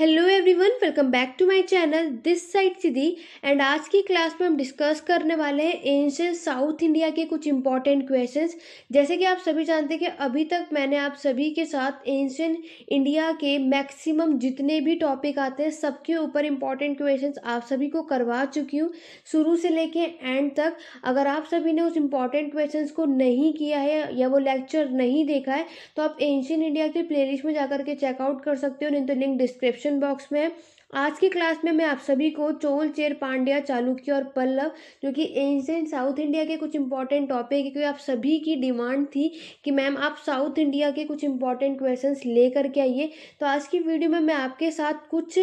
hello everyone welcome back to my channel this side Siddhi and आज की class में हम डिस्कस करने वाले हैं एंशियन साउथ इंडिया के कुछ इंपॉर्टेंट क्वेश्चंस जैसे कि आप सभी जानते हैं कि अभी तक मैंने आप सभी के साथ एंशियन इंडिया के मैक्सिमम जितने भी टॉपिक आते हैं सबके ऊपर इंपॉर्टेंट क्वेश्चंस आप सभी को करवा चुकी हूँ शुरू से लेके एंड तक अगर आप सभी ने उस इम्पॉर्टेंट क्वेश्चन को नहीं किया है या वो लेक्चर नहीं देखा है तो आप एंशियन इंडिया के प्ले में जा के चेकआउट कर सकते हो नहीं तो लिंक डिस्क्रिप्शन क्वेश्चन बॉक्स में आज की क्लास में मैं आप सभी को चोल चेर पांड्या चालुक्य और पल्लव जो कि एंशेंट साउथ इंडिया के कुछ इंपॉर्टेंट टॉपिक है क्योंकि आप सभी की डिमांड थी कि मैम आप साउथ इंडिया के कुछ इंपॉर्टेंट क्वेश्चन लेकर के आइए तो आज की वीडियो में मैं आपके साथ कुछ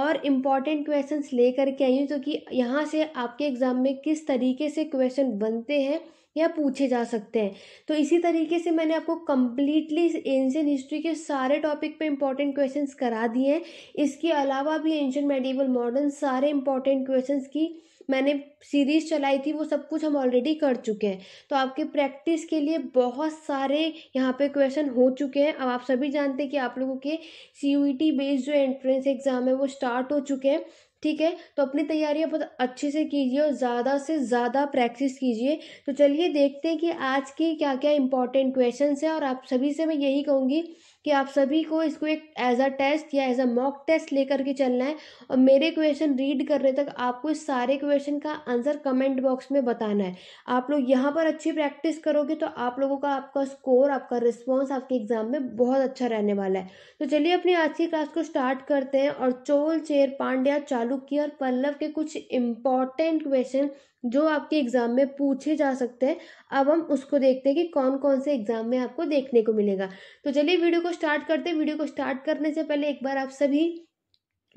और इम्पॉर्टेंट क्वेश्चन लेकर के आई हूँ जो कि यहाँ से आपके एग्ज़ाम में किस तरीके से क्वेश्चन बनते हैं या पूछे जा सकते हैं तो इसी तरीके से मैंने आपको कम्प्लीटली एंशियन हिस्ट्री के सारे टॉपिक पे इंपॉर्टेंट क्वेश्चन करा दिए हैं इसके अलावा भी एंशियन मेडिवल मॉडर्न सारे इंपॉर्टेंट क्वेश्चन की मैंने सीरीज चलाई थी वो सब कुछ हम ऑलरेडी कर चुके हैं तो आपके प्रैक्टिस के लिए बहुत सारे यहाँ पे क्वेश्चन हो चुके हैं अब आप सभी जानते हैं कि आप लोगों के सी बेस्ड e जो एंट्रेंस एग्ज़ाम है वो स्टार्ट हो चुके हैं ठीक है तो अपनी तैयारियाँ बहुत अच्छे से कीजिए और ज़्यादा से ज़्यादा प्रैक्टिस कीजिए तो चलिए देखते हैं कि आज की क्या क्या इंपॉर्टेंट क्वेश्चन हैं और आप सभी से मैं यही कहूँगी कि आप सभी को इसको एक एज अ टेस्ट या एज अ मॉक टेस्ट लेकर के चलना है और मेरे क्वेश्चन रीड करने तक आपको इस सारे क्वेश्चन का आंसर कमेंट बॉक्स में बताना है आप लोग यहाँ पर अच्छी प्रैक्टिस करोगे तो आप लोगों का आपका स्कोर आपका रिस्पॉन्स आपके एग्जाम में बहुत अच्छा रहने वाला है तो चलिए अपनी आज की क्लास को स्टार्ट करते हैं और चोल चेर पांड्या चालुक्य और पल्लव के कुछ इम्पॉर्टेंट क्वेश्चन जो आपके एग्ज़ाम में पूछे जा सकते हैं अब हम उसको देखते हैं कि कौन कौन से एग्ज़ाम में आपको देखने को मिलेगा तो चलिए वीडियो को स्टार्ट करते हैं वीडियो को स्टार्ट करने से पहले एक बार आप सभी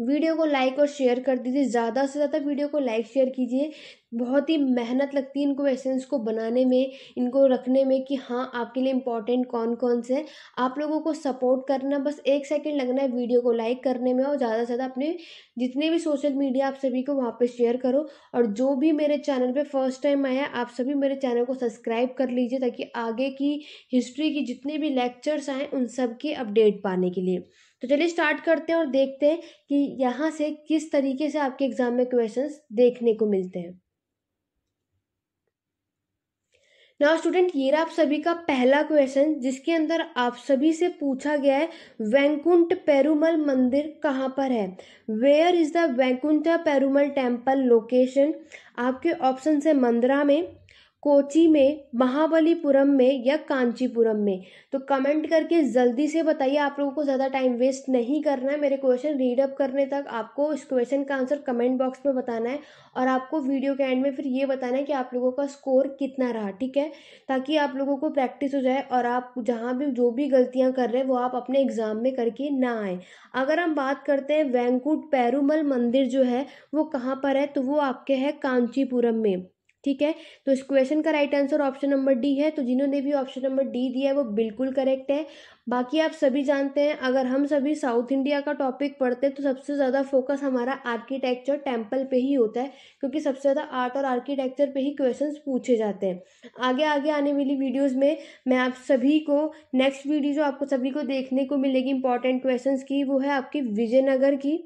वीडियो को लाइक और शेयर कर दीजिए ज़्यादा से ज़्यादा वीडियो को लाइक शेयर कीजिए बहुत ही मेहनत लगती है इनको एसेंस को बनाने में इनको रखने में कि हाँ आपके लिए इम्पॉर्टेंट कौन कौन से आप लोगों को सपोर्ट करना बस एक सेकंड लगना है वीडियो को लाइक करने में और ज़्यादा से ज़्यादा अपने जितने भी सोशल मीडिया आप सभी को वहाँ पर शेयर करो और जो भी मेरे चैनल पर फर्स्ट टाइम आया आप सभी मेरे चैनल को सब्सक्राइब कर लीजिए ताकि आगे की हिस्ट्री की जितने भी लेक्चर्स आएँ उन सब की अपडेट पाने के लिए तो चलिए स्टार्ट करते हैं और देखते हैं कि यहाँ से किस तरीके से आपके एग्ज़ाम में क्वेश्चंस देखने को मिलते हैं नाउ स्टूडेंट ये आप सभी का पहला क्वेश्चन जिसके अंदर आप सभी से पूछा गया है वैंकुंठ पेरूमल मंदिर कहाँ पर है where is the Vaikuntha Perumal temple location आपके ऑप्शन है मंदरा में कोची में महाबलीपुरम में या कांचीपुरम में तो कमेंट करके जल्दी से बताइए आप लोगों को ज़्यादा टाइम वेस्ट नहीं करना है मेरे क्वेश्चन रीड अप करने तक आपको उस क्वेश्चन का आंसर कमेंट बॉक्स में बताना है और आपको वीडियो के एंड में फिर ये बताना है कि आप लोगों का स्कोर कितना रहा ठीक है ताकि आप लोगों को प्रैक्टिस हो जाए और आप जहाँ भी जो भी गलतियाँ कर रहे हैं वो आप अपने एग्ज़ाम में करके ना आए अगर हम बात करते हैं वैंकुट पैरूमल मंदिर जो है वो कहाँ पर है तो वो आपके है कांचीपुरम में ठीक है तो इस क्वेश्चन का right answer option number D है तो जिन्होंने भी ऑप्शन नंबर डी दिया है वो बिल्कुल करेक्ट है बाकी आप सभी जानते हैं अगर हम सभी साउथ इंडिया का टॉपिक पढ़ते हैं तो सबसे ज़्यादा फोकस हमारा आर्किटेक्चर टेम्पल पे ही होता है क्योंकि सबसे ज़्यादा आर्ट और आर्किटेक्चर पे ही क्वेश्चन पूछे जाते हैं आगे आगे आने वाली वीडियोज़ में मैं आप सभी को नेक्स्ट वीडियो जो आपको सभी को देखने को मिलेगी इंपॉर्टेंट क्वेश्चन की वो है आपकी विजयनगर की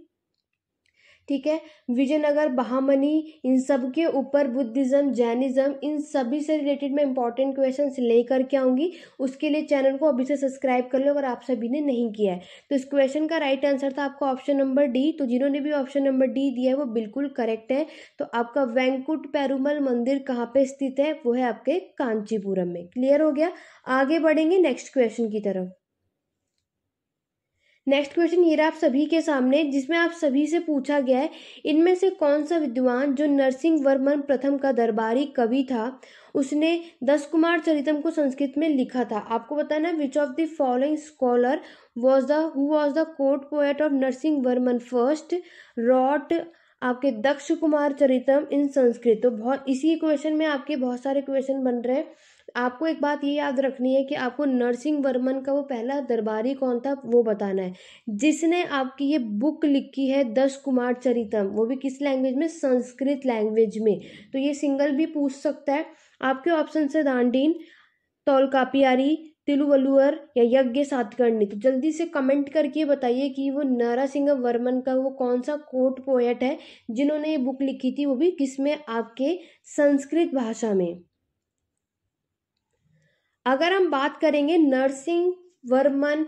ठीक है विजयनगर बहामनी इन सब के ऊपर बुद्धिज़्म जैनिज़्म इन सभी से रिलेटेड मैं इंपॉर्टेंट क्वेश्चन लेकर के आऊँगी उसके लिए चैनल को अभी से सब्सक्राइब कर लो अगर आप सभी ने नहीं किया है तो इस क्वेश्चन का राइट आंसर था आपका ऑप्शन नंबर डी तो जिन्होंने भी ऑप्शन नंबर डी दिया है वो बिल्कुल करेक्ट है तो आपका वेंकुट पैरूमल मंदिर कहाँ पर स्थित है वो है आपके कांचीपुरम में क्लियर हो गया आगे बढ़ेंगे नेक्स्ट क्वेश्चन की तरफ नेक्स्ट क्वेश्चन ये रहा आप सभी के सामने जिसमें आप सभी से पूछा गया है इनमें से कौन सा विद्वान जो नरसिंह वर्मन प्रथम का दरबारी कवि था उसने दस कुमार चरितम को संस्कृत में लिखा था आपको बताना which of the following scholar was the who was the court poet of Narasimha Varman first रॉट आपके दक्ष कुमार चरितम इन संस्कृत तो बहुत इसी क्वेश्चन में आपके बहुत सारे क्वेश्चन बन रहे हैं आपको एक बात ये याद रखनी है कि आपको नरसिंह वर्मन का वो पहला दरबारी कौन था वो बताना है जिसने आपकी ये बुक लिखी है दस कुमार चरितम वो भी किस लैंग्वेज में संस्कृत लैंग्वेज में तो ये सिंगल भी पूछ सकता है आपके ऑप्शन से दांडीन कापियारी तिलुवलुअर या यज्ञ सातकर्णी तो जल्दी से कमेंट करके बताइए कि वो नारासिंह वर्मन का वो कौन सा कोट पोएट है जिन्होंने ये बुक लिखी थी वो भी किसमें आपके संस्कृत भाषा में अगर हम बात करेंगे नरसिंह वर्मन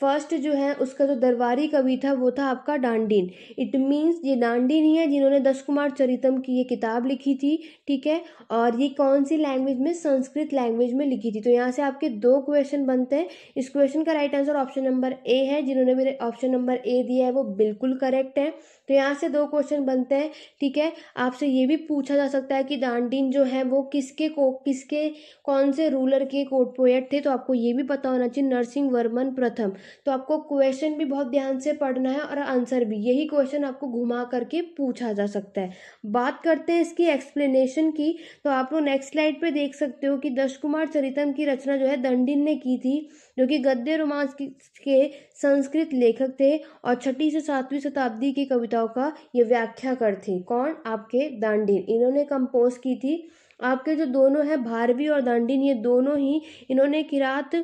फर्स्ट जो है उसका जो दरबारी कवि था वो था आपका डांडीन इट मीन्स ये डांडीन ही है जिन्होंने दस कुमार चरितम की ये किताब लिखी थी ठीक है और ये कौन सी लैंग्वेज में संस्कृत लैंग्वेज में लिखी थी तो यहाँ से आपके दो क्वेश्चन बनते हैं इस क्वेश्चन का right answer option number A है जिन्होंने मेरे ऑप्शन नंबर ए दिया है वो बिल्कुल करेक्ट है तो यहाँ से दो क्वेश्चन बनते हैं ठीक है आपसे ये भी पूछा जा सकता है कि दांडीन जो है वो किसके को किसके कौन से रूलर के कोर्ट पोएट थे तो आपको ये भी पता होना चाहिए नरसिंह वर्मन प्रथम तो आपको क्वेश्चन भी बहुत ध्यान से पढ़ना है और आंसर भी यही क्वेश्चन आपको घुमा करके पूछा जा सकता है बात करते हैं इसकी एक्सप्लेनेशन की तो आप लोग नेक्स्ट स्लाइड पर देख सकते हो कि दश कुमार चरितम की रचना जो है दंडिन ने की थी जो कि गद्य रोमांस के संस्कृत लेखक थे और छठी से सातवीं शताब्दी की कविताओं का ये कर थे कौन आपके दांडीन इन्होंने कंपोज की थी आपके जो दोनों हैं भारवी और दांडीन ये दोनों ही इन्होंने किरात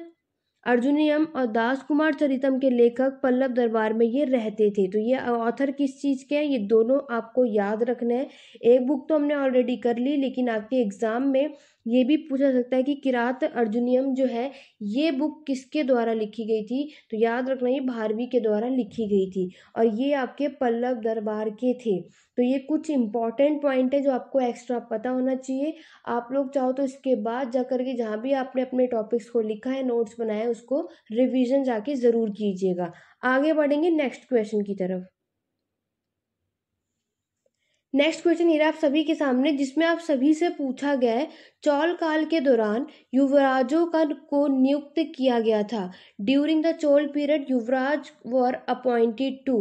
अर्जुनियम और दास कुमार चरितम के लेखक पल्लव दरबार में ये रहते थे तो ये ऑथर किस चीज़ के हैं ये दोनों आपको याद रखना है एक बुक तो हमने ऑलरेडी कर ली लेकिन आपके एग्ज़ाम में ये भी पूछा सकता है कि किरात अर्जुनियम जो है ये बुक किसके द्वारा लिखी गई थी तो याद रखना ये भारवी के द्वारा लिखी गई थी और ये आपके पल्लव दरबार के थे तो ये कुछ इंपॉर्टेंट पॉइंट है जो आपको एक्स्ट्रा पता होना चाहिए आप लोग चाहो तो इसके बाद जा कर के जहाँ भी आपने अपने टॉपिक्स को लिखा है नोट्स बनाए उसको रिविज़न जाके ज़रूर कीजिएगा आगे बढ़ेंगे नेक्स्ट क्वेश्चन की तरफ नेक्स्ट क्वेश्चन ये आप सभी के सामने जिसमें आप सभी से पूछा गया है चौल काल के दौरान युवराजों का को नियुक्त किया गया था during the Chola period Yuvaraj were appointed to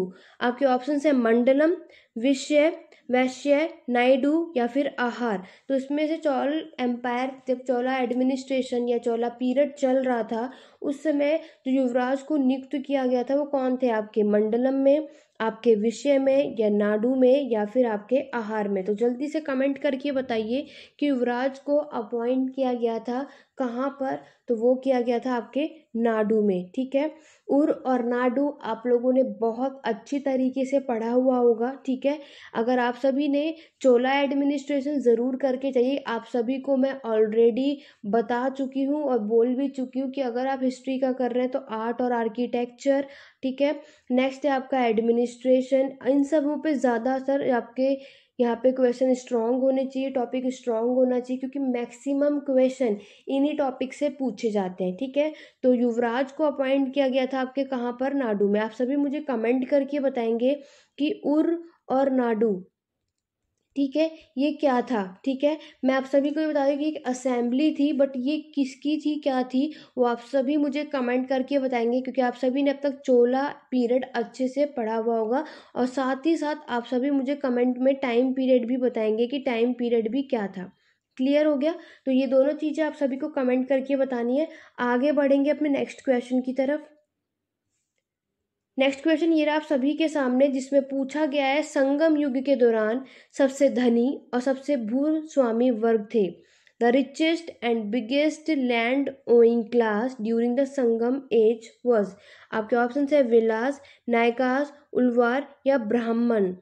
आपके ऑप्शन है मंडलम विषय वैश्य नायडू या फिर आहार तो इसमें से चौल एम्पायर जब चौला एडमिनिस्ट्रेशन या चौला पीरियड चल रहा था उस समय जो युवराज को नियुक्त किया गया था वो कौन थे आपके मंडलम में आपके विषय में या नाडू में या फिर आपके आहार में तो जल्दी से कमेंट करके बताइए कि युवराज को अपॉइंट किया गया था कहाँ पर तो वो किया गया था आपके नाडू में ठीक है उर और नाडू आप लोगों ने बहुत अच्छी तरीके से पढ़ा हुआ होगा ठीक है अगर आप सभी ने चोला एडमिनिस्ट्रेशन ज़रूर करके चाहिए आप सभी को मैं ऑलरेडी बता चुकी हूँ और बोल भी चुकी हूँ कि अगर आप हिस्ट्री का कर रहे हैं तो आर्ट और आर्किटेक्चर ठीक है नेक्स्ट है आपका एडमिनिस्ट्रेशन इन सबों पे ज़्यादा सर आपके यहाँ पे क्वेश्चन स्ट्रांग होने चाहिए टॉपिक स्ट्रांग होना चाहिए क्योंकि मैक्सिमम क्वेश्चन इन्हीं टॉपिक से पूछे जाते हैं ठीक है तो युवराज को अपॉइंट किया गया था आपके कहाँ पर नाडू में आप सभी मुझे कमेंट करके बताएंगे कि उर और नाडू ठीक है ये क्या था ठीक है मैं आप सभी को ये बता दूँ कि एक असेंबली थी बट ये किसकी थी क्या थी वो आप सभी मुझे कमेंट करके बताएंगे क्योंकि आप सभी ने अब तक चोला पीरियड अच्छे से पढ़ा हुआ होगा और साथ ही साथ आप सभी मुझे कमेंट में टाइम पीरियड भी बताएंगे कि टाइम पीरियड भी क्या था क्लियर हो गया तो ये दोनों चीज़ें आप सभी को कमेंट करके बतानी है आगे बढ़ेंगे अपने नेक्स्ट क्वेश्चन की तरफ नेक्स्ट क्वेश्चन ये रहा आप सभी के सामने जिसमें पूछा गया है संगम युग के दौरान सबसे धनी और सबसे स्वामी वर्ग थे the richest and biggest land owning class during the Sangam age was आपके ऑप्शन है विलास नायकास उलवार या ब्राह्मण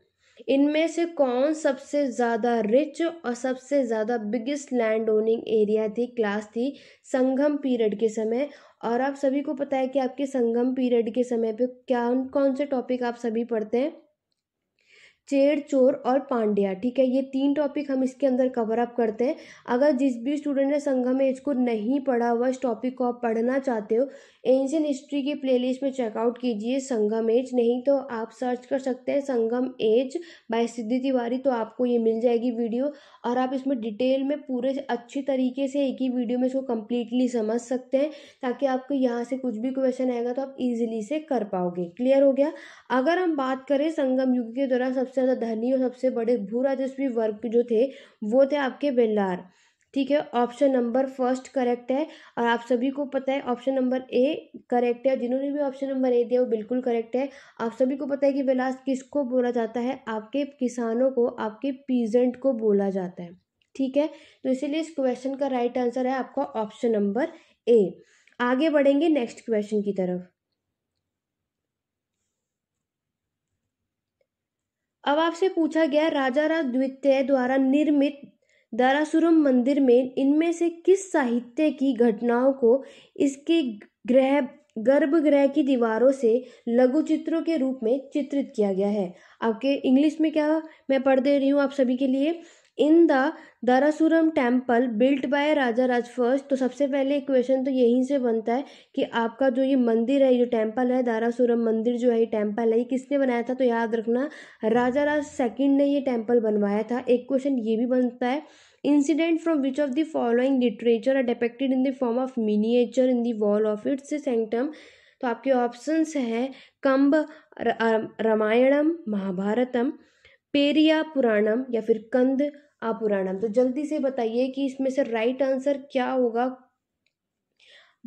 इनमें से कौन सबसे ज़्यादा रिच और सबसे ज़्यादा बिगेस्ट लैंड ओनिंग एरिया थी क्लास थी संगम पीरियड के समय और आप सभी को पता है कि आपके संगम पीरियड के समय पे क्या कौन से टॉपिक आप सभी पढ़ते हैं चेड़ चोर और पांड्या ठीक है ये तीन टॉपिक हम इसके अंदर कवर अप करते हैं अगर जिस भी स्टूडेंट ने संगम एज को नहीं पढ़ा हुआ इस टॉपिक को आप पढ़ना चाहते हो एंशियन हिस्ट्री की प्लेलिस्ट में चेकआउट कीजिए संगम एज नहीं तो आप सर्च कर सकते हैं संगम एज बाय सिद्धि तिवारी तो आपको ये मिल जाएगी वीडियो और आप इसमें डिटेल में पूरे अच्छी तरीके से एक ही वीडियो में इसको कम्प्लीटली समझ सकते हैं ताकि आपको यहाँ से कुछ भी क्वेश्चन आएगा तो आप ईजिली से कर पाओगे क्लियर हो गया अगर हम बात करें संगम युग के दौरान सबसे सबसे ज़्यादा धनी और सबसे बड़े भू राजस्वी वर्ग जो थे वो थे आपके बेल्लार ठीक है ऑप्शन नंबर फर्स्ट करेक्ट है और आप सभी को पता है ऑप्शन नंबर ए करेक्ट है जिन्होंने भी ऑप्शन नंबर ए दिया वो बिल्कुल करेक्ट है आप सभी को पता है कि बेलास किसको बोला जाता है आपके किसानों को आपके पीजेंट को बोला जाता है ठीक है तो इसीलिए इस क्वेश्चन का राइट आंसर है आपका ऑप्शन नंबर ए आगे बढ़ेंगे नेक्स्ट क्वेश्चन की तरफ अब आपसे पूछा गया राजा राज द्वितीय द्वारा निर्मित दारासुरम मंदिर में इनमें से किस साहित्य की घटनाओं को इसके ग्रह गर्भगृह की दीवारों से लघु चित्रों के रूप में चित्रित किया गया है आपके इंग्लिश में क्या मैं पढ़ दे रही हूँ आप सभी के लिए in the Darasuram temple built by Raja Raj first तो सबसे पहले क्वेश्चन तो यहीं से बनता है कि आपका जो ये मंदिर है जो टेम्पल है दारासुरम मंदिर जो है ये टेम्पल है ये किसने बनाया था तो याद रखना राजा राज सेकेंड ने ये टेम्पल बनवाया था एक क्वेश्चन ये भी बनता है incident from which of the following literature are depicted in the form of miniature in the wall of its sanctum तो आपके ऑप्शंस हैं कंब रामायणम महाभारतम पेरिया पुराणम या फिर कंद आ पुराणम तो जल्दी से बताइए कि इसमें से राइट आंसर क्या होगा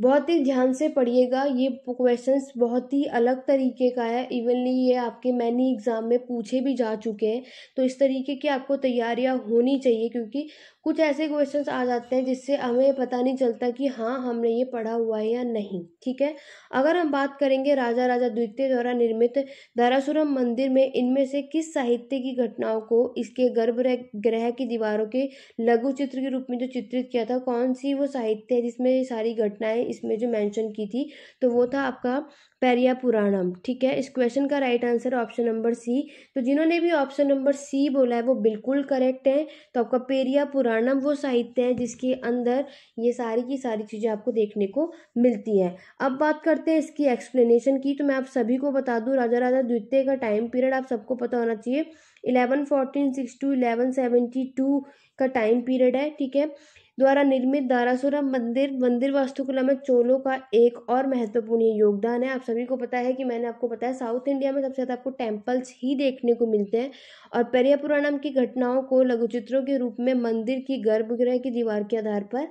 बहुत ही ध्यान से पढ़िएगा ये क्वेश्चंस बहुत ही अलग तरीके का है इवनली ये आपके मैनी एग्ज़ाम में पूछे भी जा चुके हैं तो इस तरीके की आपको तैयारियां होनी चाहिए क्योंकि कुछ ऐसे क्वेश्चंस आ जाते हैं जिससे हमें पता नहीं चलता कि हाँ हमने ये पढ़ा हुआ है या नहीं ठीक है अगर हम बात करेंगे राजा राजा द्वितीय द्वारा निर्मित धारासुरम मंदिर में इनमें से किस साहित्य की घटनाओं को इसके रह ग्रह की दीवारों के लघु चित्र के रूप में जो चित्रित किया था कौन सी वो साहित्य है जिसमें ये सारी घटनाएँ इसमें जो मेंशन की थी तो वो था आपका पैरिया पुराणम ठीक है इस क्वेश्चन का right answer option number C तो जिन्होंने भी ऑप्शन नंबर सी बोला है वो बिल्कुल करेक्ट है तो आपका पेरिया पुराणम वो साहित्य है जिसके अंदर ये सारी की सारी चीज़ें आपको देखने को मिलती हैं अब बात करते हैं इसकी एक्सप्लेनेशन की तो मैं आप सभी को बता दूँ राजा राजा द्वितीय का टाइम पीरियड आप सबको पता होना चाहिए eleven fourteen six two eleven seventy two का टाइम पीरियड है ठीक है द्वारा निर्मित दारासुरम मंदिर मंदिर वास्तुकला में चोलों का एक और महत्वपूर्ण योगदान है आप सभी को पता है कि मैंने आपको बताया साउथ इंडिया में सबसे ज़्यादा आपको टेम्पल्स ही देखने को मिलते हैं और पेरिया पुराणम की घटनाओं को लघुचित्रों के रूप में मंदिर की गर्भगृह की दीवार के आधार पर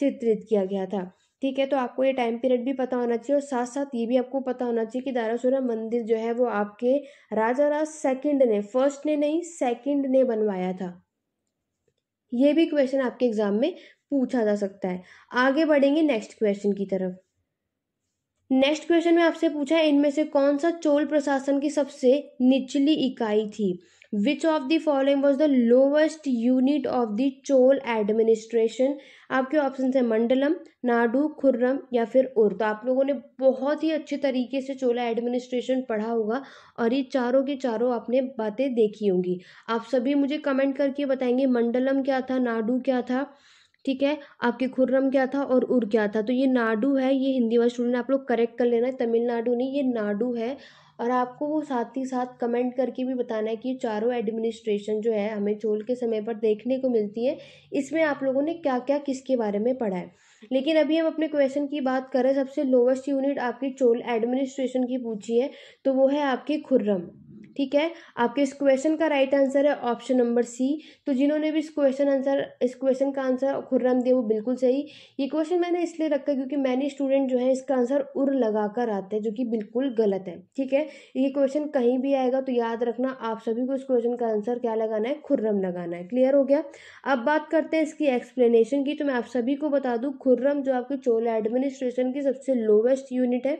चित्रित किया गया था ठीक है तो आपको ये टाइम पीरियड भी पता होना चाहिए और साथ साथ ये भी आपको पता होना चाहिए कि दारासुरा मंदिर जो है वो आपके राजा राज सेकेंड ने फर्स्ट ने नहीं सेकंड ने बनवाया था ये भी क्वेश्चन आपके एग्ज़ाम में पूछा जा सकता है आगे बढ़ेंगे नेक्स्ट क्वेश्चन की तरफ नेक्स्ट क्वेश्चन में आपसे पूछा है इनमें से कौन सा चोल प्रशासन की सबसे निचली इकाई थी which of the following was the lowest unit of the Chola administration आपके ऑप्शन है मंडलम नाडू खुर्रम या फिर उर तो आप लोगों ने बहुत ही अच्छे तरीके से चोला एडमिनिस्ट्रेशन पढ़ा होगा और ये चारों के चारों आपने बातें देखी होंगी आप सभी मुझे कमेंट करके बताएंगे मंडलम क्या था नाडू क्या था ठीक है आपके खुर्रम क्या था और उर क्या था तो ये नाडू है ये हिंदी वाले स्टूडेंट आप लोग करेक्ट कर लेना है तमिलनाडु नहीं ये नाडू है और आपको वो साथ ही साथ कमेंट करके भी बताना है कि चारों एडमिनिस्ट्रेशन जो है हमें चोल के समय पर देखने को मिलती है इसमें आप लोगों ने क्या क्या किसके बारे में पढ़ा है लेकिन अभी हम अपने क्वेश्चन की बात करें सबसे लोवेस्ट यूनिट आपकी चोल एडमिनिस्ट्रेशन की पूछी है तो वो है आपकी खुर्रम ठीक है आपके इस क्वेश्चन का राइट आंसर है ऑप्शन नंबर सी तो जिन्होंने भी इस क्वेश्चन आंसर इस क्वेश्चन का आंसर खुर्रम दिया वो बिल्कुल सही ये क्वेश्चन मैंने इसलिए रखा क्योंकि मैंने स्टूडेंट जो है इसका आंसर उर लगा कर आते हैं जो कि बिल्कुल गलत है ठीक है ये क्वेश्चन कहीं भी आएगा तो याद रखना आप सभी को इस क्वेश्चन का आंसर क्या लगाना है खुर्रम लगाना है क्लियर हो गया अब बात करते हैं इसकी एक्सप्लेनेशन की तो मैं आप सभी को बता दूँ खुर्रम जो आपके चोला एडमिनिस्ट्रेशन की सबसे लोवेस्ट यूनिट है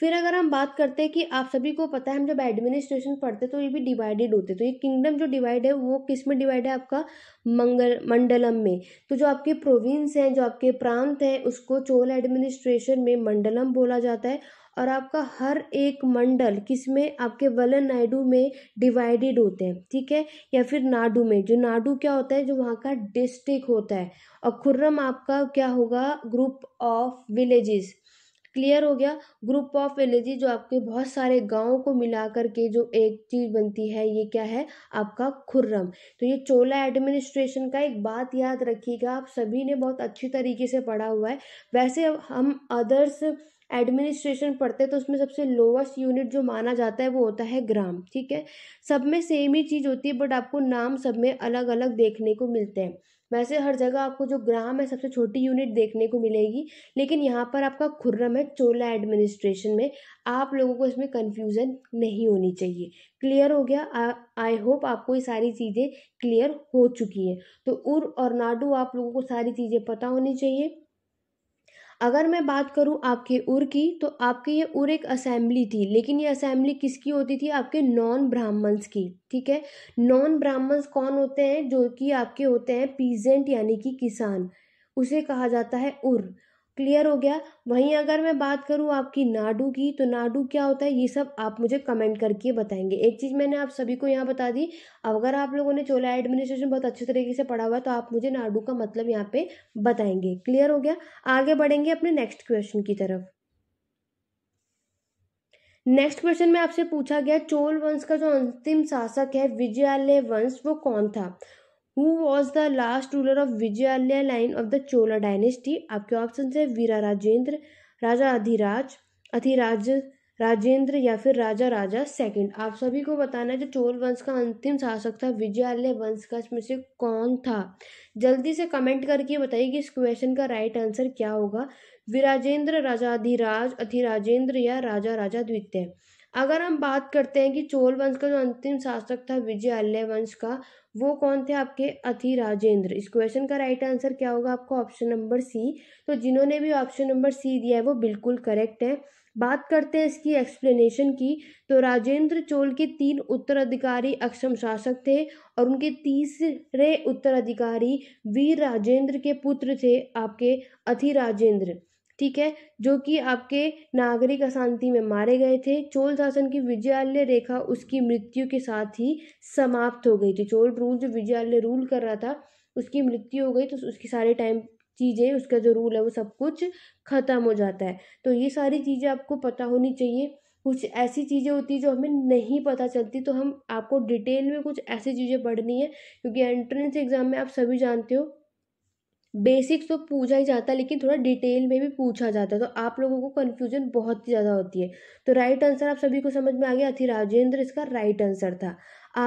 फिर अगर हम बात करते हैं कि आप सभी को पता है हम जब एडमिनिस्ट्रेशन पढ़ते तो ये भी डिवाइडेड होते तो ये किंगडम जो डिवाइड है वो किस में डिवाइड है आपका मंगल मंडलम में तो जो आपके प्रोविंस हैं जो आपके प्रांत हैं उसको चोल एडमिनिस्ट्रेशन में मंडलम बोला जाता है और आपका हर एक मंडल किसमें आपके वलन नायडू में डिवाइडेड होते हैं ठीक है या फिर नाडू में जो नाडू क्या होता है जो वहाँ का डिस्ट्रिक्ट होता है और खुर्रम आपका क्या होगा ग्रुप ऑफ विलेजेस क्लियर हो गया ग्रुप ऑफ विलेजेस जो आपके बहुत सारे गाँव को मिला करके जो एक चीज़ बनती है ये क्या है आपका खुर्रम तो ये चोला एडमिनिस्ट्रेशन का एक बात याद रखिएगा आप सभी ने बहुत अच्छी तरीके से पढ़ा हुआ है वैसे हम अदर्स एडमिनिस्ट्रेशन पढ़ते तो उसमें सबसे लोवेस्ट यूनिट जो माना जाता है वो होता है ग्राम ठीक है सब में सेम ही चीज़ होती है बट आपको नाम सब में अलग अलग देखने को मिलते हैं वैसे हर जगह आपको जो ग्राम है सबसे छोटी यूनिट देखने को मिलेगी लेकिन यहाँ पर आपका खुर्रम है चोला एडमिनिस्ट्रेशन में आप लोगों को इसमें कन्फ्यूज़न नहीं होनी चाहिए क्लियर हो गया आई होप आपको ये सारी चीज़ें क्लियर हो चुकी हैं तो उर और नाडू आप लोगों को सारी चीज़ें पता होनी चाहिए अगर मैं बात करूँ आपके उर की तो आपके ये उर एक असेंबली थी लेकिन ये असेंबली किसकी होती थी आपके नॉन ब्राह्मण्स की ठीक है नॉन ब्राह्मण्स कौन होते हैं जो कि आपके होते हैं पीजेंट यानी कि किसान उसे कहा जाता है उर क्लियर हो गया वहीं अगर मैं बात करूं आपकी नाडू की तो नाडू क्या होता है ये सब आप मुझे कमेंट करके बताएंगे एक चीज़ मैंने आप सभी को यहाँ बता दी अगर आप लोगों ने चोला एडमिनिस्ट्रेशन बहुत अच्छे तरीके से पढ़ा हुआ है तो आप मुझे नाडू का मतलब यहाँ पे बताएंगे क्लियर हो गया आगे बढ़ेंगे अपने नेक्स्ट क्वेश्चन की तरफ नेक्स्ट क्वेश्चन में आपसे पूछा गया चोल वंश का जो अंतिम शासक है विजयालय वंश वो कौन था who was the last ruler of Vijayalaya line of the Chola dynasty आपके ऑप्शन है वीरा राजेंद्र राजा अधिराज अधिराज राजेंद्र या फिर राजा राजा सेकंड आप सभी को बताना है जो चोल वंश का अंतिम शासक था विजयालय वंश का इसमें से कौन था जल्दी से कमेंट करके बताइए कि इस क्वेश्चन का राइट आंसर क्या होगा विराजेंद्र राजा अधिराज अधिराजेंद्र या राजा राजा द्वितीय अगर हम बात करते हैं कि चोल वंश का जो अंतिम शासक था विजयालय वंश का वो कौन थे आपके अति राजेंद्र इस क्वेश्चन का राइट आंसर क्या होगा आपका ऑप्शन नंबर सी तो जिन्होंने भी ऑप्शन नंबर सी दिया है वो बिल्कुल करेक्ट है बात करते हैं इसकी एक्सप्लेनेशन की तो राजेंद्र चोल के तीन उत्तराधिकारी अक्षम शासक थे और उनके तीसरे उत्तराधिकारी वीर राजेंद्र के पुत्र थे आपके अति राजेंद्र ठीक है जो कि आपके नागरिक अशांति में मारे गए थे चोल शासन की विजयालय रेखा उसकी मृत्यु के साथ ही समाप्त हो गई थी चोल रूल जो विजयालय रूल कर रहा था उसकी मृत्यु हो गई तो उसकी सारे टाइम चीज़ें उसका जो रूल है वो सब कुछ ख़त्म हो जाता है तो ये सारी चीज़ें आपको पता होनी चाहिए कुछ ऐसी चीज़ें होती जो हमें नहीं पता चलती तो हम आपको डिटेल में कुछ ऐसी चीज़ें पढ़नी है क्योंकि एंट्रेंस एग्ज़ाम में आप सभी जानते हो बेसिक्स तो पूछा ही जाता है लेकिन थोड़ा डिटेल में भी पूछा जाता है तो आप लोगों को कन्फ्यूजन बहुत ही ज़्यादा होती है तो राइट आंसर आप सभी को समझ में आ गया अथी राजेंद्र इसका राइट आंसर था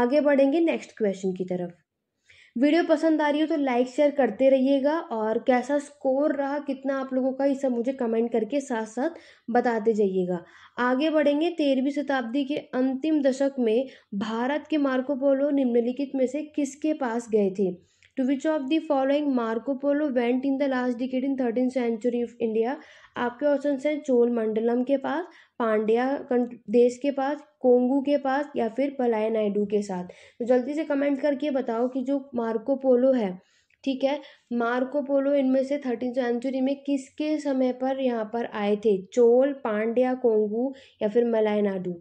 आगे बढ़ेंगे नेक्स्ट क्वेश्चन की तरफ वीडियो पसंद आ रही हो तो लाइक शेयर करते रहिएगा और कैसा स्कोर रहा कितना आप लोगों का ये सब मुझे कमेंट करके साथ साथ बताते जाइएगा आगे बढ़ेंगे तेरहवीं शताब्दी के अंतिम दशक में भारत के मार्को पोलो निम्नलिखित में से किसके पास गए थे To which of the following Marco Polo went in the last decade in thirteen century of India आपके ऑप्शन हैं चोल मंडलम के पास पांड्या देश के पास कोंगू के पास या फिर पलाय नायडू के साथ तो जल्दी से कमेंट करके बताओ कि जो मार्को पोलो है ठीक है मार्को पोलो इनमें से थर्टीन सेंचुरी में किसके समय पर यहाँ पर आए थे चोल पांड्या कोंगू या फिर मलायनाडू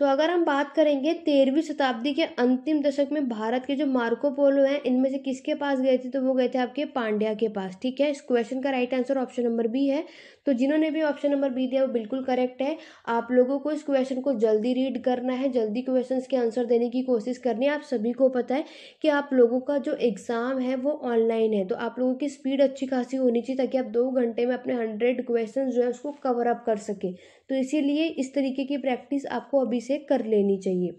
तो अगर हम बात करेंगे तेरहवीं शताब्दी के अंतिम दशक में भारत के जो मार्को पोलो हैं इनमें से किसके पास गए थे तो वो गए थे आपके पांड्या के पास ठीक है इस क्वेश्चन का right answer option number B है तो जिन्होंने भी ऑप्शन नंबर बी दिया वो बिल्कुल करेक्ट है आप लोगों को इस क्वेश्चन को जल्दी रीड करना है जल्दी क्वेश्चन के आंसर देने की कोशिश करनी है आप सभी को पता है कि आप लोगों का जो एग्ज़ाम है वो ऑनलाइन है तो आप लोगों की स्पीड अच्छी खासी होनी चाहिए ताकि आप दो घंटे में अपने हंड्रेड क्वेश्चन जो है उसको कवर अप कर सकें तो इसीलिए इस तरीके की प्रैक्टिस आपको अभी से कर लेनी चाहिए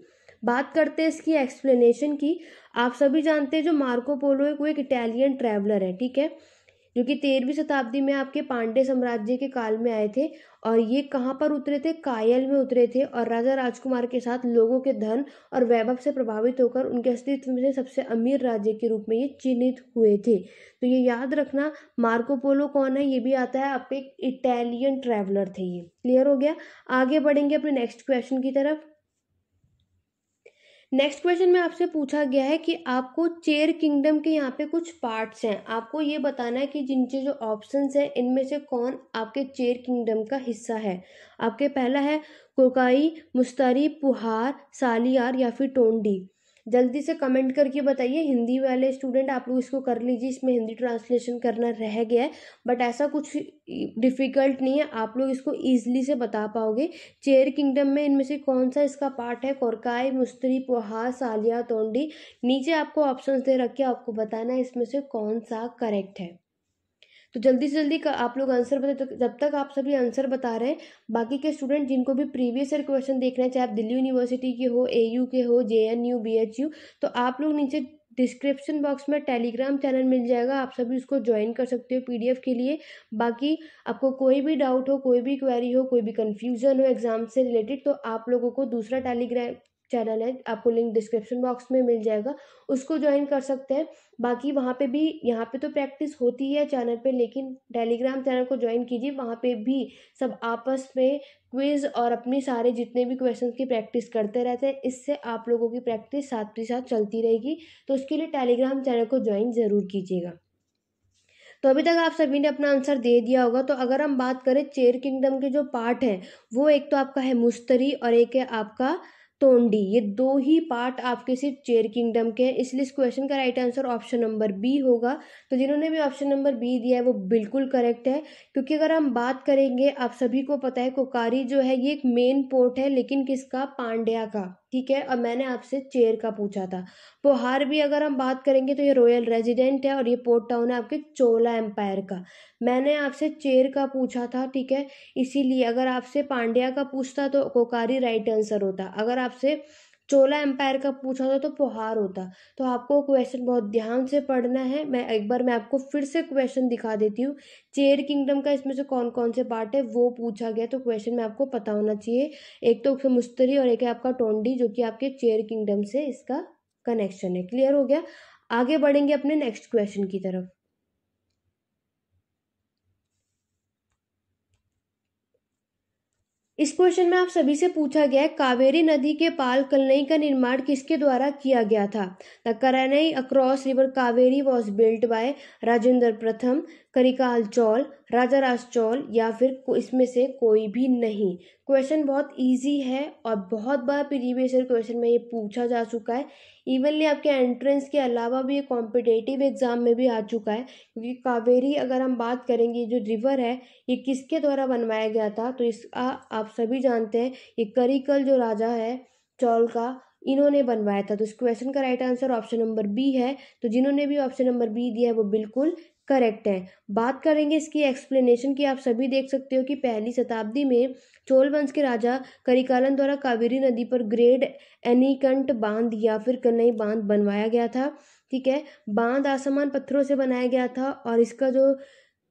बात करते हैं इसकी एक्सप्लेनेशन की आप सभी जानते हैं जो मार्को पोलो है वो एक इटालियन ट्रैवलर है ठीक है जो कि तेरहवीं शताब्दी में आपके पांडे साम्राज्य के काल में आए थे और ये कहाँ पर उतरे थे कायल में उतरे थे और राजा राजकुमार के साथ लोगों के धन और वैभव से प्रभावित होकर उनके अस्तित्व में सबसे अमीर राज्य के रूप में ये चिन्हित हुए थे तो ये याद रखना मार्को पोलो कौन है ये भी आता है आपके इटालियन ट्रैवलर थे ये क्लियर हो गया आगे बढ़ेंगे अपने नेक्स्ट क्वेश्चन की तरफ नेक्स्ट क्वेश्चन में आपसे पूछा गया है कि आपको चेयर किंगडम के यहाँ पे कुछ पार्ट्स हैं आपको ये बताना है कि जिनके जो ऑप्शंस हैं इनमें से कौन आपके चेयर किंगडम का हिस्सा है आपके पहला है कोकाई मुस्तारी पुहार सालियार या फिर टोंडी जल्दी से कमेंट करके बताइए हिंदी वाले स्टूडेंट आप लोग इसको कर लीजिए इसमें हिंदी ट्रांसलेशन करना रह गया है बट ऐसा कुछ डिफ़िकल्ट नहीं है आप लोग इसको ईजिली से बता पाओगे चेयर किंगडम में इनमें से कौन सा इसका पार्ट है कोरकाय मुस्तरी पोहा सालिया तोंडी नीचे आपको ऑप्शन दे रखे आपको बताना है इसमें से कौन सा करेक्ट है तो जल्दी से जल्दी आप लोग आंसर बता तो जब तक आप सभी आंसर बता रहे हैं बाकी के स्टूडेंट जिनको भी प्रीवियस ईयर क्वेश्चन देखना है चाहे आप दिल्ली यूनिवर्सिटी के हो ए के हो J N U B H U तो आप लोग नीचे डिस्क्रिप्शन बॉक्स में टेलीग्राम चैनल मिल जाएगा आप सभी उसको ज्वाइन कर सकते हो पीडीएफ के लिए बाकी आपको कोई भी डाउट हो कोई भी क्वेरी हो कोई भी कन्फ्यूजन हो एग्ज़ाम से रिलेटेड तो आप लोगों को दूसरा टेलीग्राम चैनल है आपको लिंक डिस्क्रिप्शन बॉक्स में मिल जाएगा उसको ज्वाइन कर सकते हैं बाकी वहाँ पे भी यहाँ पे तो प्रैक्टिस होती है चैनल पे लेकिन टेलीग्राम चैनल को ज्वाइन कीजिए वहाँ पे भी सब आपस में क्विज और अपने सारे जितने भी क्वेश्चन की प्रैक्टिस करते रहते हैं इससे आप लोगों की प्रैक्टिस साथ ही साथ चलती रहेगी तो उसके लिए टेलीग्राम चैनल को ज्वाइन ज़रूर कीजिएगा तो अभी तक आप सभी ने अपना आंसर दे दिया होगा तो अगर हम बात करें चेयर किंगडम के जो पार्ट हैं वो एक तो आपका है मुस्तरी और एक है आपका तोंडी ये दो ही पार्ट आपके सिर्फ चेयर किंगडम के हैं इसलिए इस क्वेश्चन का right answer option number B होगा तो जिन्होंने भी ऑप्शन नंबर बी दिया है वो बिल्कुल करेक्ट है क्योंकि अगर हम बात करेंगे आप सभी को पता है कोकारी जो है ये एक मेन पोर्ट है लेकिन किसका पांड्या का ठीक है और मैंने आपसे चेयर का पूछा था पोहार भी अगर हम बात करेंगे तो ये रॉयल रेजिडेंट है और ये पोर्ट टाउन है आपके चोला एम्पायर का मैंने आपसे चेयर का पूछा था ठीक है इसीलिए अगर आपसे पांड्या का पूछता तो कोकारी राइट आंसर होता अगर आपसे चोला एम्पायर का पूछा होता तो पोहार होता तो आपको क्वेश्चन बहुत ध्यान से पढ़ना है मैं एक बार मैं आपको फिर से क्वेश्चन दिखा देती हूँ चेयर किंगडम का इसमें से कौन कौन से पार्ट है वो पूछा गया तो क्वेश्चन में आपको पता होना चाहिए एक तो मुस्तरी और एक है आपका टोंडी जो कि आपके चेयर किंगडम से इसका कनेक्शन है क्लियर हो गया आगे बढ़ेंगे अपने नेक्स्ट क्वेश्चन की तरफ इस क्वेश्चन में आप सभी से पूछा गया है कावेरी नदी के पाल कलनई का निर्माण किसके द्वारा किया गया था the Kallanai across river Kaveri was built by Rajendra प्रथम करिकाल चौल राजा राज चौल या फिर इसमें से कोई भी नहीं क्वेश्चन बहुत इजी है और बहुत बार प्रीवियस ईयर क्वेश्चन में ये पूछा जा चुका है इवनली आपके एंट्रेंस के अलावा भी ये कॉम्पिटेटिव एग्जाम में भी आ चुका है क्योंकि कावेरी अगर हम बात करेंगे जो रिवर है ये किसके द्वारा बनवाया गया था तो इसका आप सभी जानते हैं ये करिकल जो राजा है चौल का इन्होंने बनवाया था तो इस क्वेश्चन का right answer option number B है तो जिन्होंने भी ऑप्शन नंबर बी दिया है वो बिल्कुल करेक्ट है बात करेंगे इसकी एक्सप्लेनेशन की आप सभी देख सकते हो कि पहली शताब्दी में चोल वंश के राजा करिकालन द्वारा कावेरी नदी पर ग्रेड एनीकंट बांध या फिर कन्नई बांध बनवाया गया था ठीक है बांध आसमान पत्थरों से बनाया गया था और इसका जो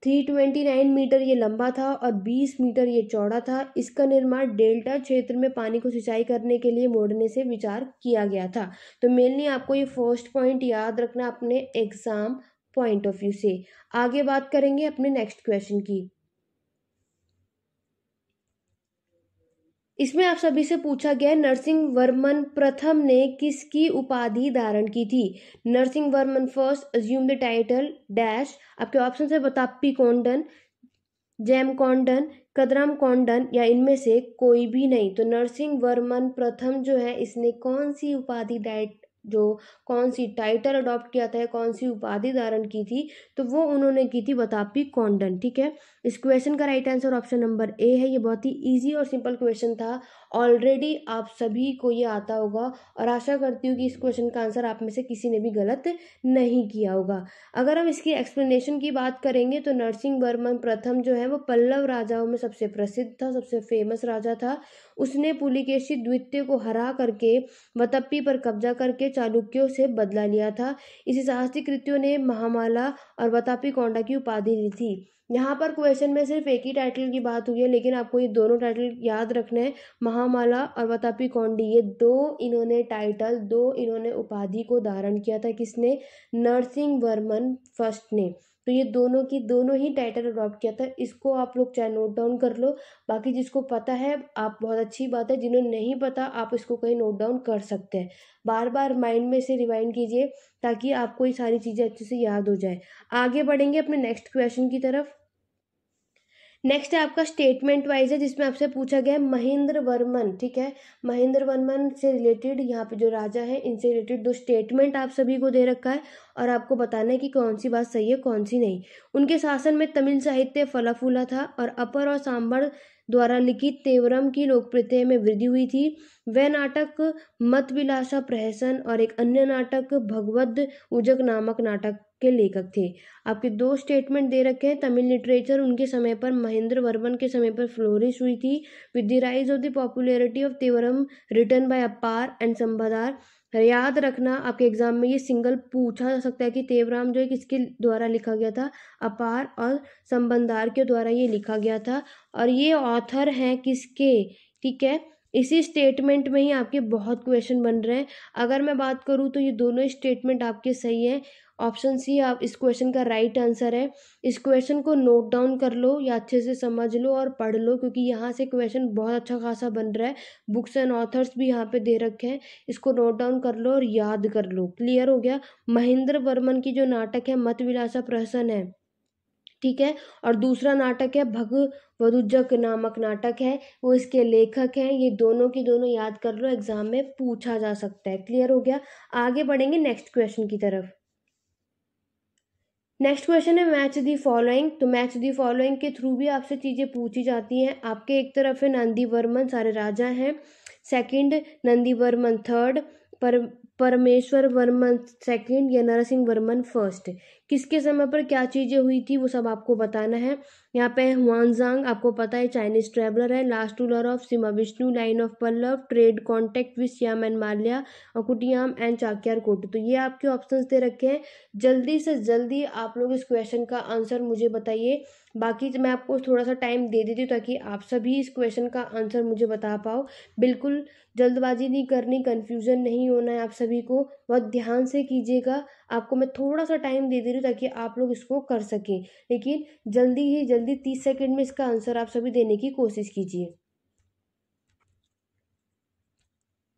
थ्री ट्वेंटी नाइन मीटर ये लंबा था और बीस मीटर ये चौड़ा था इसका निर्माण डेल्टा क्षेत्र में पानी को सिंचाई करने के लिए मोड़ने से विचार किया गया था तो मेनली आपको ये फर्स्ट पॉइंट याद रखना अपने एग्जाम पॉइंट ऑफ व्यू से आगे बात करेंगे अपने नेक्स्ट क्वेश्चन की इसमें आप सभी से पूछा गया नरसिंह वर्मन प्रथम ने किसकी उपाधि धारण की थी Narasimha Varman first assume the title dash आपके ऑप्शन है बतापी कौंडन जैम कौंडन कदराम कौंडन या इनमें से कोई भी नहीं तो नरसिंह वर्मन प्रथम जो है इसने कौन सी उपाधि जो कौन सी टाइटल अडॉप्ट किया था कौन सी उपाधि धारण की थी तो वो उन्होंने की थी बतापी कौंडन ठीक है इस क्वेश्चन का right answer option number A है ये बहुत ही इजी और सिंपल क्वेश्चन था ऑलरेडी आप सभी को ये आता होगा और आशा करती हूँ कि इस क्वेश्चन का आंसर आप में से किसी ने भी गलत नहीं किया होगा अगर हम इसकी एक्सप्लेनेशन की बात करेंगे तो नरसिंह वर्मन प्रथम जो है वो पल्लव राजाओं में सबसे प्रसिद्ध था सबसे फेमस राजा था उसने पुलिकेशी द्वितीय को हरा करके वतप्पी पर कब्जा करके चालुक्यों से बदला लिया था इसी साहसिक कृत्यों ने महामाला और वतापी कोंडा की उपाधि ली थी यहाँ पर क्वेश्चन में सिर्फ एक ही टाइटल की बात हुई है लेकिन आपको ये दोनों टाइटल याद रखने हैं महामाला और वतापी कौंडी ये दो इन्होंने टाइटल दो इन्होंने उपाधि को धारण किया था किसने नरसिंह वर्मन फर्स्ट ने तो ये दोनों की दोनों ही टाइटल अडॉप्ट किया था इसको आप लोग चाहे नोट डाउन कर लो बाकी जिसको पता है आप बहुत अच्छी बात है जिन्हें नहीं पता आप इसको कहीं नोट डाउन कर सकते हैं बार बार माइंड में से रिवाइंड कीजिए ताकि आपको ये सारी चीज़ें अच्छे से याद हो जाए आगे बढ़ेंगे अपने नेक्स्ट क्वेश्चन की तरफ नेक्स्ट है आपका स्टेटमेंट वाइज है जिसमें आपसे पूछा गया है महेंद्र वर्मन ठीक है महेंद्र वर्मन से रिलेटेड यहाँ पे जो राजा है इनसे रिलेटेड दो स्टेटमेंट आप सभी को दे रखा है और आपको बताना है कि कौन सी बात सही है कौन सी नहीं उनके शासन में तमिल साहित्य फलाफूला था और अपर और सांबर द्वारा लिखित तेवरम की लोकप्रियता में वृद्धि हुई थी वह नाटक मतविलासा प्रहसन और एक अन्य नाटक भगवद उजक नामक नाटक के लेखक थे आपके दो स्टेटमेंट दे रखे हैं तमिल लिटरेचर उनके समय पर महेंद्र वर्मन के समय पर फ्लोरिश हुई थी with the rise of the popularity of Tevaram written by Appar and Sambandar याद रखना आपके एग्जाम में ये सिंगल पूछा जा सकता है कि तेवराम जो है किसके द्वारा लिखा गया था अपार और संबंधार के द्वारा ये लिखा गया था और ये ऑथर हैं किसके ठीक है इसी स्टेटमेंट में ही आपके बहुत क्वेश्चन बन रहे हैं अगर मैं बात करूँ तो ये दोनों स्टेटमेंट आपके सही हैं ऑप्शन सी आप इस क्वेश्चन का राइट आंसर है इस क्वेश्चन को नोट डाउन कर लो या अच्छे से समझ लो और पढ़ लो क्योंकि यहाँ से क्वेश्चन बहुत अच्छा खासा बन रहा है बुक्स एंड ऑथर्स भी यहाँ पे दे रखे हैं इसको नोट डाउन कर लो और याद कर लो क्लियर हो गया महेंद्र वर्मन की जो नाटक है मत विलासा प्रहसन है ठीक है और दूसरा नाटक है भग वधुजक नामक नाटक है वो इसके लेखक हैं ये दोनों की दोनों याद कर लो एग्जाम में पूछा जा सकता है क्लियर हो गया आगे बढ़ेंगे नेक्स्ट क्वेश्चन की तरफ नेक्स्ट क्वेश्चन है मैच दी फॉलोइंग तो मैच दी फॉलोइंग के थ्रू भी आपसे चीज़ें पूछी जाती हैं आपके एक तरफ है नंदी वर्मन सारे राजा हैं सेकंड नंदी वर्मन थर्ड पर परमेश्वर वर्मन सेकंड या नरसिंह वर्मन फर्स्ट किसके समय पर क्या चीज़ें हुई थी वो सब आपको बताना है यहाँ पे हुआनजांग आपको पता है चाइनीज ट्रेवलर है last ruler of Simha Vishnu line of Pallava trade contact with Siam and Malaya और कुटियाम एंड चाक्यार कोट तो ये आपके ऑप्शंस दे रखे हैं जल्दी से जल्दी आप लोग इस क्वेश्चन का आंसर मुझे बताइए बाकी मैं आपको थोड़ा सा टाइम दे देती हूँ ताकि आप सभी इस क्वेश्चन का आंसर मुझे बता पाओ बिल्कुल जल्दबाजी नहीं करनी कन्फ्यूज़न नहीं होना है आप सभी को बहुत ध्यान से कीजिएगा आपको मैं थोड़ा सा टाइम दे दे रही हूँ ताकि आप लोग इसको कर सकें लेकिन जल्दी ही जल्दी तीस सेकेंड में इसका आंसर आप सभी देने की कोशिश कीजिए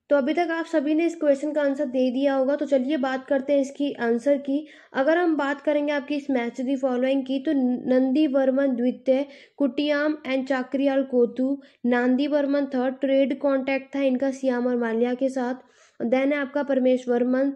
तो अभी तक आप सभी ने इस क्वेश्चन का आंसर दे दिया होगा तो चलिए बात करते हैं इसकी आंसर की अगर हम बात करेंगे आपकी इस मैच दी फॉलोइंग की तो नंदी वर्मन द्वितीय कुटियाम एंड चाक्रियाल कोतु नांदी वर्मन थर्ड ट्रेड कांटेक्ट था इनका सियाम और माल्या के साथ देन है आपका मन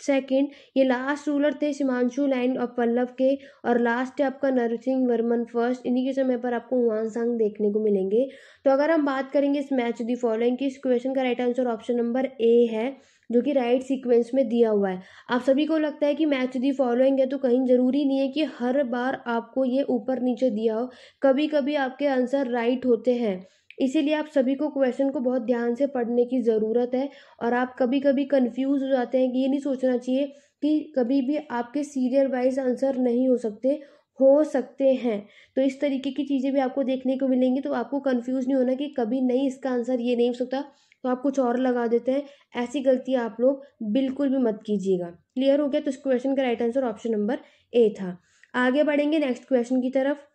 सेकंड ये लास्ट रूलर थे शिमांशु लाइन और पल्लव के और लास्ट है आपका नरसिंह वर्मन फर्स्ट इन्हीं के समय पर आपको हुआन सांग देखने को मिलेंगे तो अगर हम बात करेंगे इस मैच दी फॉलोइंग की इस क्वेश्चन का right answer option number A है जो कि राइट सीक्वेंस में दिया हुआ है आप सभी को लगता है कि मैच दी फॉलोइंग है तो कहीं ज़रूरी नहीं है कि हर बार आपको ये ऊपर नीचे दिया हो कभी कभी आपके आंसर राइट होते हैं इसीलिए आप सभी को क्वेश्चन को बहुत ध्यान से पढ़ने की ज़रूरत है और आप कभी कभी कन्फ्यूज़ हो जाते हैं कि ये नहीं सोचना चाहिए कि कभी भी आपके सीरियल वाइज आंसर नहीं हो सकते हो सकते हैं तो इस तरीके की चीज़ें भी आपको देखने को मिलेंगी तो आपको कंफ्यूज नहीं होना कि कभी नहीं इसका आंसर ये नहीं हो सकता तो आप कुछ और लगा देते हैं ऐसी गलती आप लोग बिल्कुल भी मत कीजिएगा क्लियर हो गया तो इस क्वेश्चन का right answer option number A था आगे बढ़ेंगे नेक्स्ट क्वेश्चन की तरफ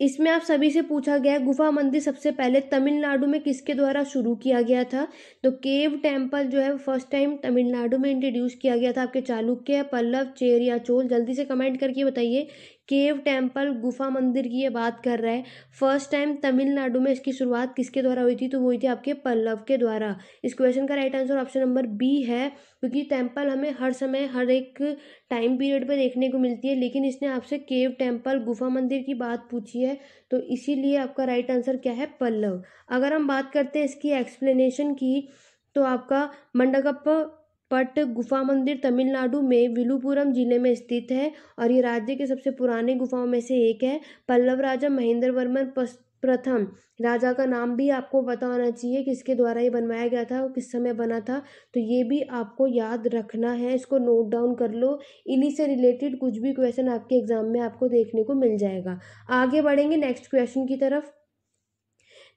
इसमें आप सभी से पूछा गया है गुफा मंदिर सबसे पहले तमिलनाडु में किसके द्वारा शुरू किया गया था तो केव टेम्पल जो है फर्स्ट टाइम तमिलनाडु में इंट्रोड्यूस किया गया था आपके चालुक्य पल्लव चेर या चोल जल्दी से कमेंट करके बताइए केव टेम्पल गुफा मंदिर की ये बात कर रहा है फर्स्ट टाइम तमिलनाडु में इसकी शुरुआत किसके द्वारा हुई थी तो वो हुई थी आपके पल्लव के द्वारा इस क्वेश्चन का right answer option number B है क्योंकि टेम्पल हमें हर समय हर एक टाइम पीरियड पर देखने को मिलती है लेकिन इसने आपसे केव टेम्पल गुफा मंदिर की बात पूछी है तो इसीलिए आपका राइट आंसर क्या है पल्लव अगर हम बात करते हैं इसकी एक्सप्लेनेशन की तो आपका मंडकप्प पट गुफा मंदिर तमिलनाडु में विलुपुरम जिले में स्थित है और ये राज्य के सबसे पुराने गुफाओं में से एक है पल्लव राजा महेंद्र वर्मन प्रथम राजा का नाम भी आपको पता होना चाहिए किसके द्वारा ये बनवाया गया था और किस समय बना था तो ये भी आपको याद रखना है इसको नोट डाउन कर लो इन्हीं से रिलेटेड कुछ भी क्वेश्चन आपके एग्जाम में आपको देखने को मिल जाएगा आगे बढ़ेंगे नेक्स्ट क्वेश्चन की तरफ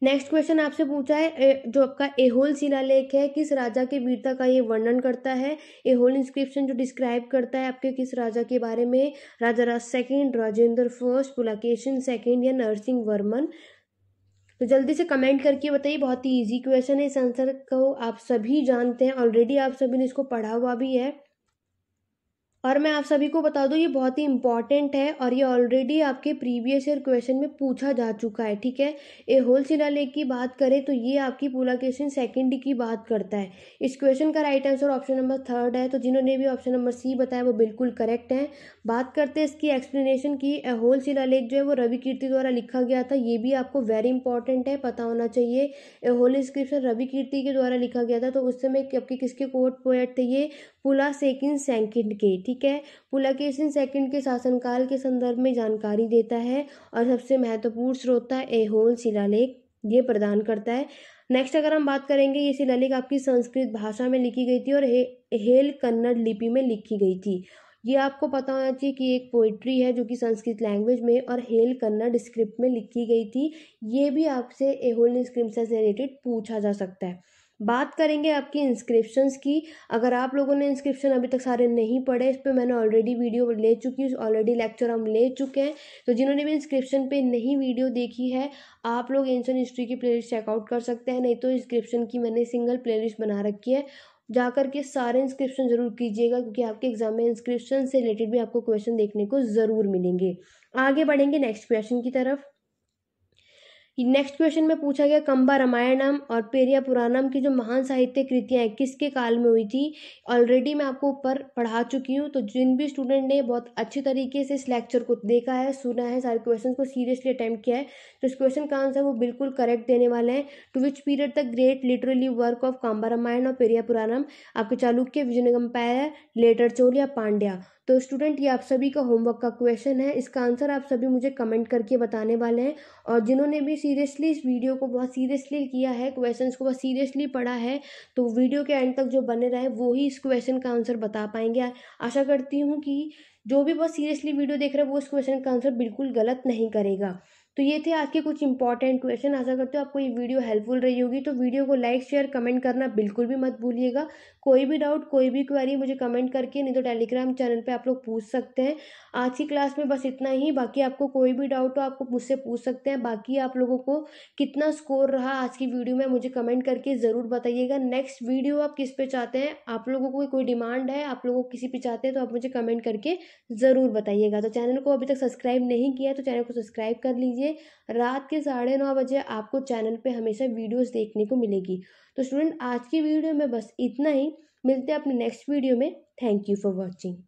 नेक्स्ट क्वेश्चन आपसे पूछा है जो आपका एहोल शिलालेख है किस राजा के वीरता का ये वर्णन करता है एहोल इंस्क्रिप्शन जो डिस्क्राइब करता है आपके किस राजा के बारे में Raja Raj second Rajendra first Pulakeshin second या नरसिंह वर्मन तो जल्दी से कमेंट करके बताइए बहुत ही इजी क्वेश्चन है इस आंसर को आप सभी जानते हैं ऑलरेडी आप सभी ने इसको पढ़ा हुआ भी है और मैं आप सभी को बता दूं ये बहुत ही इंपॉर्टेंट है और ये ऑलरेडी आपके प्रीवियस ईयर क्वेश्चन में पूछा जा चुका है ठीक है ए होल लेख की बात करें तो ये आपकी क्वेश्चन सेकेंड की बात करता है इस क्वेश्चन का right answer option number third है तो जिन्होंने भी ऑप्शन नंबर सी बताया वो बिल्कुल करेक्ट है बात करते हैं इसकी एक्सप्लेनेशन की ए होल शिलालेख जो है वो रवि कीर्ति द्वारा लिखा गया था ये भी आपको वेरी इंपॉर्टेंट है पता होना चाहिए ए होल इंस्क्रिप्शन रवि कीर्ति के द्वारा लिखा गया था तो उस समय आपके किसके कोर्ट पोएट थे ये पुला सेकिन सेकेंड के ठीक ठीक है पुलकेशिन सेकंड के शासनकाल के संदर्भ में जानकारी देता है और सबसे महत्वपूर्ण स्रोत है एहोल शिलालेख ये प्रदान करता है नेक्स्ट अगर हम बात करेंगे ये शिलालेख आपकी संस्कृत भाषा में लिखी गई थी और हे, हेल कन्नड़ लिपि में लिखी गई थी ये आपको पता होना चाहिए कि एक पोइट्री है जो कि संस्कृत लैंग्वेज में और हेल कन्नड़ स्क्रिप्ट में लिखी गई थी ये भी आपसे एहोल स्क्रिप्ट से रिलेटेड पूछा जा सकता है बात करेंगे आपकी इंस्क्रिप्शंस की अगर आप लोगों ने इंस्क्रिप्शन अभी तक सारे नहीं पढ़े इस पर मैंने ऑलरेडी वीडियो ले चुकी हूँ ऑलरेडी लेक्चर हम ले चुके हैं तो जिन्होंने भी इंस्क्रिप्शन पे नहीं वीडियो देखी है आप लोग एंशन हिस्ट्री की प्लेलिस्ट चेकआउट कर सकते हैं नहीं तो इंस्क्रिप्शन की मैंने सिंगल प्ले बना रखी है जा के सारे इंस्क्रिप्शन ज़रूर कीजिएगा क्योंकि आपके एग्जाम में इंस्क्रिप्शन से रिलेटेड भी आपको क्वेश्चन देखने को ज़रूर मिलेंगे आगे बढ़ेंगे नेक्स्ट क्वेश्चन की तरफ नेक्स्ट क्वेश्चन में पूछा गया कंबा रामायणम और पेरिया पुराणम की जो महान साहित्य कृतियाँ हैं किसके काल में हुई थी ऑलरेडी मैं आपको ऊपर पढ़ा चुकी हूँ तो जिन भी स्टूडेंट ने बहुत अच्छे तरीके से इस लेक्चर को देखा है सुना है सारे क्वेश्चन को सीरियसली अटैम्प्ट किया है तो इस क्वेश्चन का आंसर वो बिल्कुल करेक्ट देने वाले हैं to which period the great literary work of Kamba Ramayan और पेरिया पुराणम आपके चालुक्य विजयनगम पैर लेटर चोल या पांड्या तो स्टूडेंट ये आप सभी का होमवर्क का क्वेश्चन है इसका आंसर आप सभी मुझे कमेंट करके बताने वाले हैं और जिन्होंने भी सीरियसली इस वीडियो को बहुत सीरियसली किया है क्वेश्चन को बहुत सीरियसली पढ़ा है तो वीडियो के एंड तक जो बने रहे वो ही इस क्वेश्चन का आंसर बता पाएंगे आशा करती हूँ कि जो भी बहुत सीरियसली वीडियो देख रहे हैं वो इस क्वेश्चन का आंसर बिल्कुल गलत नहीं करेगा तो ये थे आज के कुछ इंपॉर्टेंट क्वेश्चन आशा करते हो आपको ये वीडियो हेल्पफुल रही होगी तो वीडियो को लाइक शेयर कमेंट करना बिल्कुल भी मत भूलिएगा कोई भी डाउट कोई भी क्वेरी मुझे कमेंट करके नहीं तो टेलीग्राम चैनल पर आप लोग पूछ सकते हैं आज की क्लास में बस इतना ही बाकी आपको कोई भी डाउट हो आपको मुझसे पूछ सकते हैं बाकी आप लोगों को कितना स्कोर रहा आज की वीडियो में मुझे कमेंट करके ज़रूर बताइएगा नेक्स्ट वीडियो आप किस पे चाहते हैं आप लोगों को कोई डिमांड है आप लोगों किसी पर चाहते हैं तो आप मुझे कमेंट करके ज़रूर बताइएगा तो चैनल को अभी तक सब्सक्राइब नहीं किया तो चैनल को सब्सक्राइब कर लीजिए रात के साढ़े नौ बजे आपको चैनल पर हमेशा वीडियोज़ देखने को मिलेगी तो स्टूडेंट आज की वीडियो में बस इतना ही मिलते हैं अपने नेक्स्ट वीडियो में थैंक यू फॉर वॉचिंग